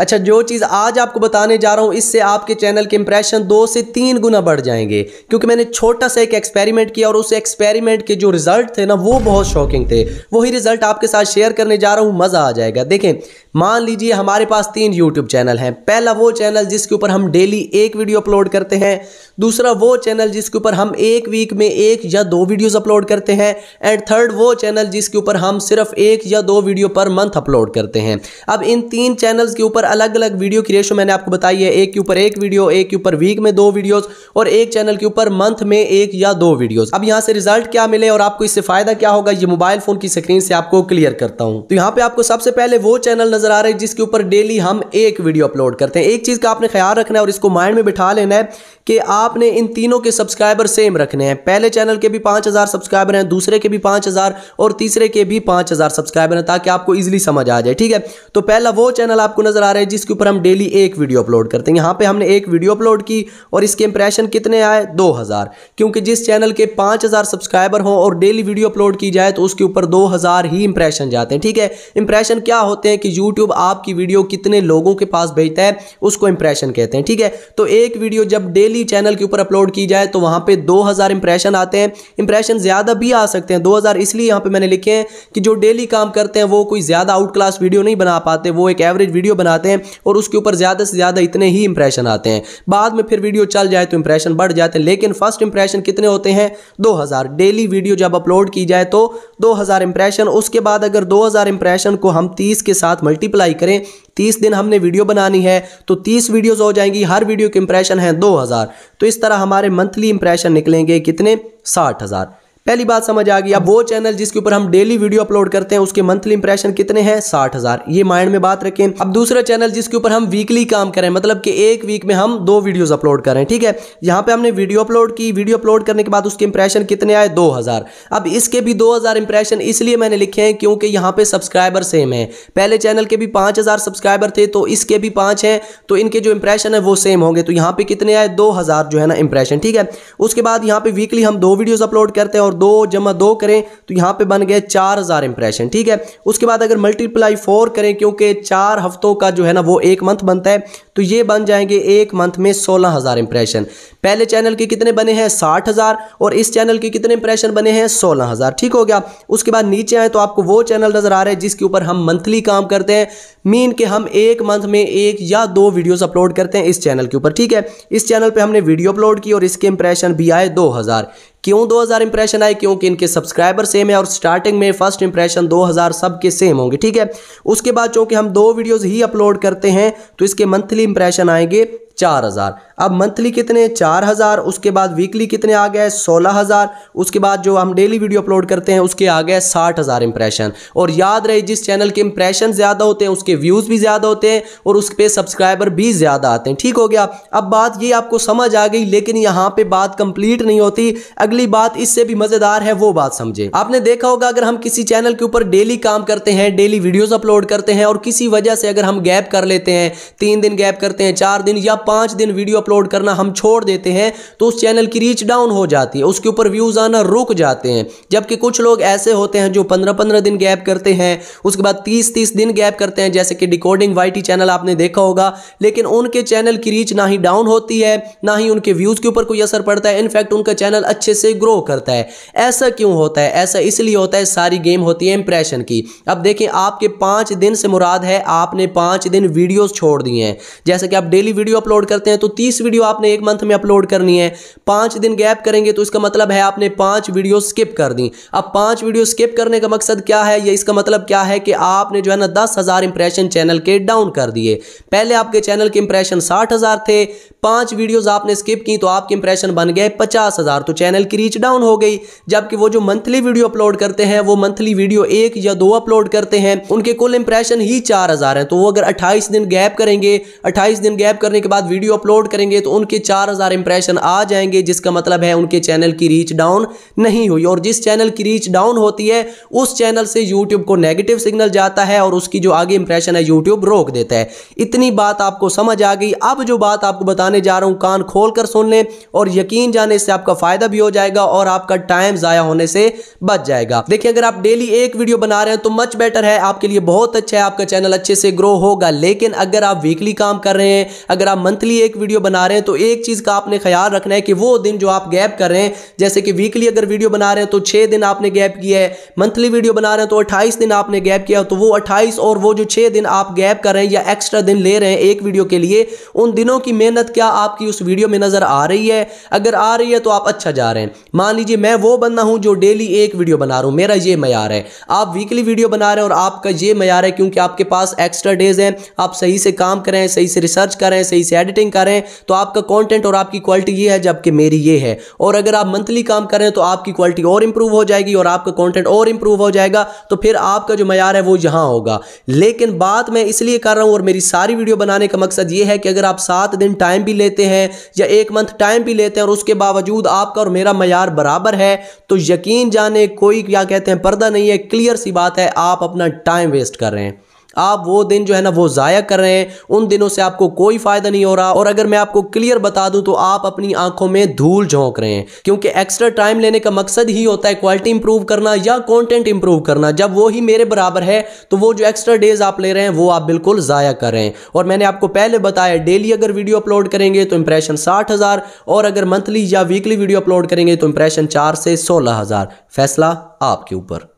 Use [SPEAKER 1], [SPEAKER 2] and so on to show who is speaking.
[SPEAKER 1] अच्छा जो चीज़ आज आपको बताने जा रहा हूँ इससे आपके चैनल के इंप्रेशन दो से तीन गुना बढ़ जाएंगे क्योंकि मैंने छोटा सा एक एक्सपेरिमेंट किया और उस एक्सपेरिमेंट के जो रिज़ल्ट थे ना वो बहुत शॉकिंग थे वही रिज़ल्ट आपके साथ शेयर करने जा रहा हूँ मज़ा आ जाएगा देखें मान लीजिए हमारे पास तीन यूट्यूब चैनल हैं पहला वो चैनल जिसके ऊपर हम डेली एक वीडियो अपलोड करते हैं दूसरा वो चैनल जिसके ऊपर हम एक वीक में एक या दो वीडियोस अपलोड करते हैं एंड थर्ड वो चैनल जिसके ऊपर हम सिर्फ एक या दो वीडियो पर मंथ अपलोड करते हैं अब इन तीन चैनल्स के ऊपर अलग अलग वीडियो की रेशो मैंने आपको बताई है एक के ऊपर एक वीडियो एक के ऊपर वीक में दो वीडियोज और एक चैनल के ऊपर मंथ में एक या दो वीडियोज अब यहाँ से रिजल्ट क्या मिले और आपको इससे फायदा क्या होगा ये मोबाइल फोन की स्क्रीन से आपको क्लियर करता हूँ तो यहाँ पे आपको सबसे पहले वो चैनल नजर नजर आ रहे है जिसके ऊपर डेली हम एक वीडियो अपलोड करते हैं एक चीज़ का आपने ख्याल रखना है और इसको माइंड में बिठा लेना है कि आपने इन तीनों के सब्सक्राइबर सेम रखने हैं पहले चैनल के भी पांच हज़ार सब्सक्राइबर हैं दूसरे के भी पांच हज़ार और तीसरे के भी पांच हज़ार सब्सक्राइबर हैं ताकि आपको ईजिली समझ आ जाए ठीक है तो पहला वो चैनल आपको नज़र आ रहा है जिसके ऊपर हम डेली एक वीडियो अपलोड करते हैं यहाँ पर हमने एक वीडियो अपलोड की और इसके इंप्रेशन कितने आए दो हज़ार क्योंकि जिस चैनल के पाँच हज़ार सब्सक्राइबर हों और डेली वीडियो अपलोड की जाए तो उसके ऊपर दो हज़ार ही इंप्रेशन जाते हैं ठीक है इंप्रेशन क्या होते हैं कि यूट्यूब आपकी वीडियो कितने लोगों के पास भेजता है उसको इंप्रेशन कहते हैं ठीक है तो एक वीडियो जब डेली डेली चैनल के ऊपर अपलोड की जाए तो वहां पे 2000 इंप्रेशन आते हैं इंप्रेशन ज़्यादा भी आ सकते हैं 2000 इसलिए यहां पे मैंने लिखे हैं कि जो डेली काम करते हैं वो कोई ज़्यादा आउट क्लास वीडियो नहीं बना पाते वो एक एवरेज वीडियो बनाते हैं और उसके ऊपर ज़्यादा से ज़्यादा इतने ही इंप्रेशन आते हैं बाद में फिर वीडियो चल जाए तो इंप्रेशन बढ़ जाते हैं लेकिन फर्स्ट इंप्रेशन कितने होते हैं दो डेली वीडियो जब अपलोड की जाए तो दो इंप्रेशन उसके बाद अगर दो इंप्रेशन को हम तीस के साथ मल्टीप्लाई करें तीस दिन हमने वीडियो बनानी है तो तीस वीडियोज़ हो जाएंगी हर वीडियो के इंप्रेशन है दो हज़ार तो इस तरह हमारे मंथली इंप्रेशन निकलेंगे कितने साठ हज़ार पहली बात समझ आ गई अब वो चैनल जिसके ऊपर हम डेली वीडियो अपलोड करते हैं उसके मंथली इंप्रेशन कितने हैं साठ हजार ये माइंड में बात रखें अब दूसरा चैनल जिसके ऊपर हम वीकली काम करें मतलब कि एक वीक में हम दो वीडियोस अपलोड करें ठीक है यहां पे हमने वीडियो अपलोड की वीडियो अपलोड करने के बाद उसके इंप्रेशन कितने आए दो हजार अब इसके भी दो हजार इंप्रेशन इसलिए मैंने लिखे हैं क्योंकि यहाँ पे सब्सक्राइबर सेम है पहले चैनल के भी पांच हजार सब्सक्राइबर थे तो इसके भी पांच हैं तो इनके जो इंप्रेशन है वो सेम होंगे तो यहाँ पे कितने आए दो हजार जो है ना इंप्रेशन ठीक है उसके बाद यहाँ पे वीकली हम दो वीडियोज अपलोड करते हैं और दो जमा दो करें तो यहां पे बन गए चार हज़ार इंप्रेशन ठीक है उसके बाद अगर मल्टीप्लाई फोर करें क्योंकि चार हफ्तों का जो है ना वो एक मंथ बनता है तो ये बन जाएंगे एक मंथ में सोलह हज़ार इंप्रेशन पहले चैनल के कितने बने हैं साठ हज़ार और इस चैनल के कितने इंप्रेशन बने हैं सोलह हज़ार ठीक हो गया उसके बाद नीचे आए तो आपको वो चैनल नज़र आ रहे हैं जिसके ऊपर हम मंथली काम करते हैं मीन के हम एक मंथ में एक या दो वीडियोस अपलोड करते हैं इस चैनल के ऊपर ठीक है इस चैनल पे हमने वीडियो अपलोड की और इसके इंप्रेशन भी आए दो क्यों 2000 इंप्रेशन आए क्योंकि इनके सब्सक्राइबर सेम है और स्टार्टिंग में फर्स्ट इंप्रेशन 2000 सबके सेम होंगे ठीक है उसके बाद चूंकि हम दो वीडियोस ही अपलोड करते हैं तो इसके मंथली इंप्रेशन आएंगे चार हज़ार अब मंथली कितने चार हज़ार उसके बाद वीकली कितने आ गए सोलह हज़ार उसके बाद जो हम डेली वीडियो अपलोड करते हैं उसके आ गए साठ हज़ार इंप्रेशन और याद रहे जिस चैनल के इंप्रेशन ज़्यादा होते हैं उसके व्यूज़ भी ज़्यादा होते हैं और उस पर सब्सक्राइबर भी ज़्यादा आते हैं ठीक हो गया अब बात ये आपको समझ आ गई लेकिन यहाँ पर बात कंप्लीट नहीं होती अगली बात इससे भी मजेदार है वो बात समझे आपने देखा होगा अगर हम किसी चैनल के ऊपर डेली काम करते हैं डेली वीडियो अपलोड करते हैं और किसी वजह से अगर हम गैप कर लेते हैं तीन दिन गैप करते हैं चार दिन या पांच दिन वीडियो अपलोड करना हम छोड़ देते हैं तो उस चैनल की रीच डाउन हो जाती है उसके ऊपर व्यूज आना रुक जाते हैं जबकि कुछ लोग ऐसे होते हैं जो पंद्रह पंद्रह दिन गैप करते हैं उसके बाद तीस तीस दिन गैप करते हैं जैसे कि डिकोडिंग वाई चैनल आपने देखा होगा लेकिन उनके चैनल की रीच ना ही डाउन होती है ना ही उनके व्यूज के ऊपर कोई असर पड़ता है इनफैक्ट उनका चैनल अच्छे से ग्रो करता है ऐसा क्यों होता है ऐसा इसलिए होता है सारी गेम होती है इंप्रेशन की अब देखें आपके पांच दिन से मुराद है आपने पांच दिन वीडियोज़ छोड़ दिए हैं जैसे कि आप डेली वीडियो अपलोड करते हैं तो तीस वीडियो आपने एक मंथ में अपलोड करनी है पांच दिन गैप करेंगे तो इसका मतलब है आपने पांच वीडियो स्किप कर दी अब पांच वीडियो स्किप करने का मकसद क्या है या इसका मतलब क्या है कि आपने जो है ना दस हज़ार इंप्रेशन चैनल के डाउन कर दिए पहले आपके चैनल के इंप्रेशन साठ हज़ार थे पांच वीडियोज़ आपने स्किप की तो आपके इंप्रेशन बन गए पचास हज़ार तो चैनल यानी कि रीच डाउन हो गई जबकि वो जो मंथली वीडियो अपलोड करते हैं वो मंथली वीडियो एक या दो अपलोड करते हैं उनके कुल इंप्रेशन ही चार हज़ार है तो वो अगर अट्ठाईस दिन गैप करेंगे अट्ठाईस दिन गैप करने के बाद वीडियो अपलोड करेंगे तो उनके चार हज़ार इंप्रेशन आ जाएंगे जिसका मतलब है उनके चैनल की रीच डाउन नहीं हुई और जिस चैनल की रीच डाउन होती है उस चैनल से यूट्यूब को नेगेटिव सिग्नल जाता है और उसकी जो आगे इंप्रेशन है यूट्यूब रोक देता है इतनी बात आपको समझ आ गई अब जो बात आपको बताने जा रहा हूं कान खोल कर सुन लें और यकीन जाने से आपका फ़ायदा भी हो जाए जाएगा और आपका टाइम ज़ाया होने से बच जाएगा देखिए अगर आप डेली एक वीडियो बना रहे हैं तो मच बेटर है आपके लिए बहुत अच्छा है आपका चैनल अच्छे से ग्रो होगा लेकिन अगर आप वीकली काम कर रहे हैं अगर आप मंथली एक वीडियो बना रहे हैं तो एक चीज़ का आपने ख्याल रखना है कि वो दिन जो आप गैप कर रहे हैं जैसे कि वीकली अगर वीडियो बना रहे हैं तो छह दिन आपने गैप किया है मंथली वीडियो बना रहे हैं तो अट्ठाईस दिन आपने गैप किया तो वो अट्ठाईस और वो जो छह दिन आप गैप कर रहे हैं या एक्स्ट्रा दिन ले रहे हैं एक वीडियो के लिए उन दिनों की मेहनत क्या आपकी उस वीडियो में नज़र आ रही है अगर आ रही है तो आप अच्छा जा रहे हैं हैं मान लीजिए मैं वो बंदा हूं जो डेली एक वीडियो बना रहा हूं मेरा ये मैार है आप वीकली वीडियो बना रहे हैं और आपका ये मैार है क्योंकि आपके पास एक्स्ट्रा डेज हैं आप सही से काम करें सही से रिसर्च करें सही से एडिटिंग करें तो आपका कॉन्टेंट और आपकी क्वालिटी ये है जबकि मेरी ये है और अगर आप मंथली काम करें तो आपकी क्वालिटी और इंप्रूव हो जाएगी और आपका कॉन्टेंट और इंप्रूव हो जाएगा तो फिर आपका जो मैार है वो यहाँ होगा लेकिन बात मैं इसलिए कर रहा हूँ और मेरी सारी वीडियो बनाने का मकसद ये है कि अगर आप सात दिन टाइम भी लेते हैं या एक मंथ टाइम भी लेते हैं और उसके बावजूद आपका और मेरा मैार बराबर है तो यकीन जाने कोई क्या कहते हैं पर्दा नहीं है क्लियर सी बात है आप अपना टाइम वेस्ट कर रहे हैं आप वो दिन जो है ना वो ज़ाया कर रहे हैं उन दिनों से आपको कोई फ़ायदा नहीं हो रहा और अगर मैं आपको क्लियर बता दूं तो आप अपनी आंखों में धूल झोंक रहे हैं क्योंकि एक्स्ट्रा टाइम लेने का मकसद ही होता है क्वालिटी इंप्रूव करना या कॉन्टेंट इंप्रूव करना जब वो ही मेरे बराबर है तो वो जो एक्स्ट्रा डेज आप ले रहे हैं वो आप बिल्कुल ज़ाया कर रहे हैं और मैंने आपको पहले बताया डेली अगर वीडियो अपलोड करेंगे तो इंप्रेशन साठ हज़ार और अगर मंथली या वीकली वीडियो अपलोड करेंगे तो इंप्रेशन चार से सोलह हज़ार फैसला आपके ऊपर